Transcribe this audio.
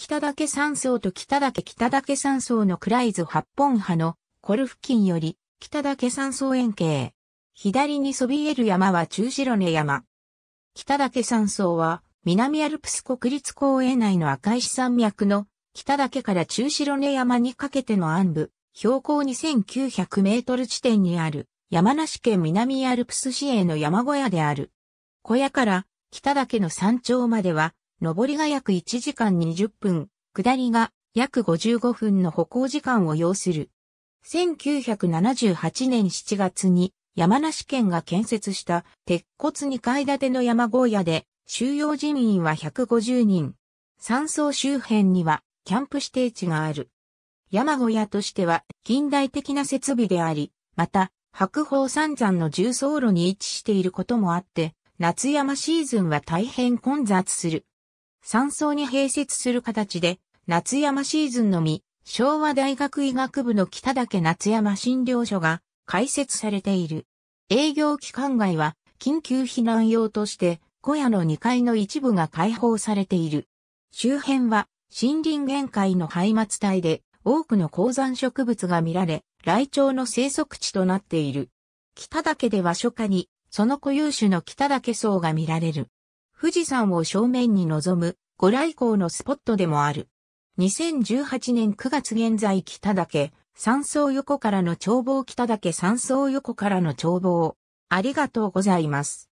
北岳山荘と北岳北岳山荘のクライズ八本派のコル付近より北岳山荘円形。左にそびえる山は中白根山。北岳山荘は南アルプス国立公園内の赤石山脈の北岳から中白根山にかけての暗部、標高2900メートル地点にある山梨県南アルプス市営の山小屋である。小屋から北岳の山頂までは上りが約1時間20分、下りが約55分の歩行時間を要する。1978年7月に山梨県が建設した鉄骨2階建ての山小屋で収容人員は150人。山荘周辺にはキャンプ指定地がある。山小屋としては近代的な設備であり、また白鳳山山の重走路に位置していることもあって、夏山シーズンは大変混雑する。山荘に併設する形で、夏山シーズンのみ、昭和大学医学部の北岳夏山診療所が開設されている。営業期間外は緊急避難用として小屋の2階の一部が開放されている。周辺は森林限界の廃末帯で多くの高山植物が見られ、雷鳥の生息地となっている。北岳では初夏にその固有種の北岳層が見られる。富士山を正面に望むご来光のスポットでもある。2018年9月現在北岳、山荘横からの眺望北岳山荘横からの眺望。ありがとうございます。